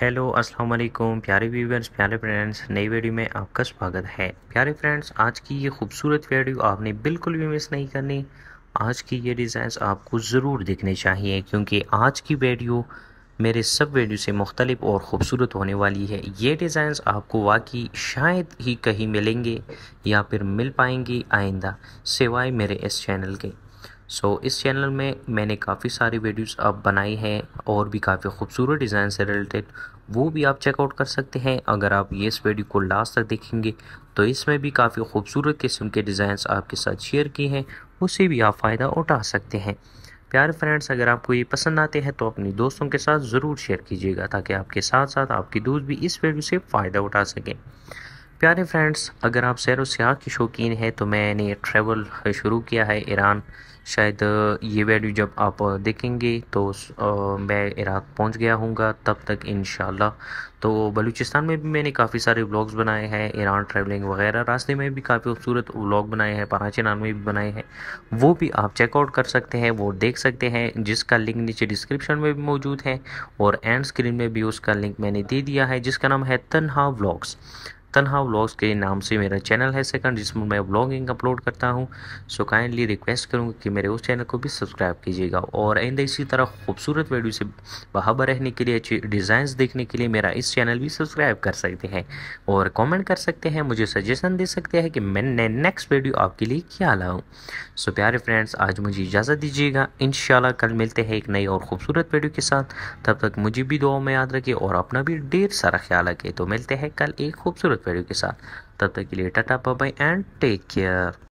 hello अस्सलाम वालेकुम प्यारे व्यूवर्स प्यारे फ्रेंड्स नई वीडियो में आपका स्वागत है प्यारे फ्रेंड्स आज की ये खूबसूरत वीडियो आपने बिल्कुल भी मिस नहीं करनी आज की ये डिज़ाइंस आपको ज़रूर देखने चाहिए क्योंकि आज की वीडियो मेरे सब वीडियो से मुख्तलिफ और ख़ूबसूरत होने वाली है ये डिज़ाइंस आपको वाकई शायद ही कहीं मिलेंगे या फिर मिल पाएंगे आइंदा सिवाए मेरे इस चैनल के सो so, इस चैनल में मैंने काफ़ी सारी वीडियोस अब बनाई हैं और भी काफ़ी खूबसूरत डिज़ाइन से रिलेटेड वो भी आप चेकआउट कर सकते हैं अगर आप ये इस वीडियो को लास्ट तक देखेंगे तो इसमें भी काफ़ी खूबसूरत किस्म के डिज़ाइन आपके साथ शेयर किए हैं उससे भी आप फ़ायदा उठा सकते हैं प्यारे फ्रेंड्स अगर आपको ये पसंद आते हैं तो अपने दोस्तों के साथ ज़रूर शेयर कीजिएगा ताकि आपके साथ साथ आपकी दोस्त भी इस वीडियो से फ़ायदा उठा सकें प्यारे फ्रेंड्स अगर आप सैर व सयाह के शौकीन हैं तो मैंने ट्रैवल शुरू किया है ईरान शायद ये वीडियो जब आप देखेंगे तो मैं इराक़ पहुंच गया हूँगा तब तक इन तो बलूचिस्तान में भी मैंने काफ़ी सारे व्लॉग्स बनाए हैं ईरान ट्रैवलिंग वगैरह रास्ते में भी काफ़ी खूबसूरत व्लॉग बनाए हैं पानाचे नान में भी बनाए हैं वो भी आप चेकआउट कर सकते हैं वो देख सकते हैं जिसका लिंक नीचे डिस्क्रिप्शन में भी मौजूद है और एंड स्क्रीन में भी उसका लिंक मैंने दे दिया है जिसका नाम है तनहा व्लॉग्स तनहा व्लॉग्स के नाम से मेरा चैनल है सेकंड जिसमें मैं व्लॉगिंग अपलोड करता हूं सो काइंडली रिक्वेस्ट करूंगा कि मेरे उस चैनल को भी सब्सक्राइब कीजिएगा और आइंदा इसी तरह खूबसूरत वीडियो से बहाबर रहने के लिए अच्छी डिज़ाइंस देखने के लिए मेरा इस चैनल भी सब्सक्राइब कर सकते हैं और कॉमेंट कर सकते हैं मुझे सजेशन दे सकते हैं कि मैंने नेक्स्ट वीडियो आपके लिए क्या लाऊँ सो प्यारे फ्रेंड्स आज मुझे इजाज़त दीजिएगा इन कल मिलते हैं एक नई और खूबसूरत वीडियो के साथ तब तक मुझे भी दुआ में याद रखिए और अपना भी ढेर सारा ख्याल रखिए तो मिलते हैं कल एक खूबसूरत वैल्यू के साथ तब तक के लिए tata bye and take care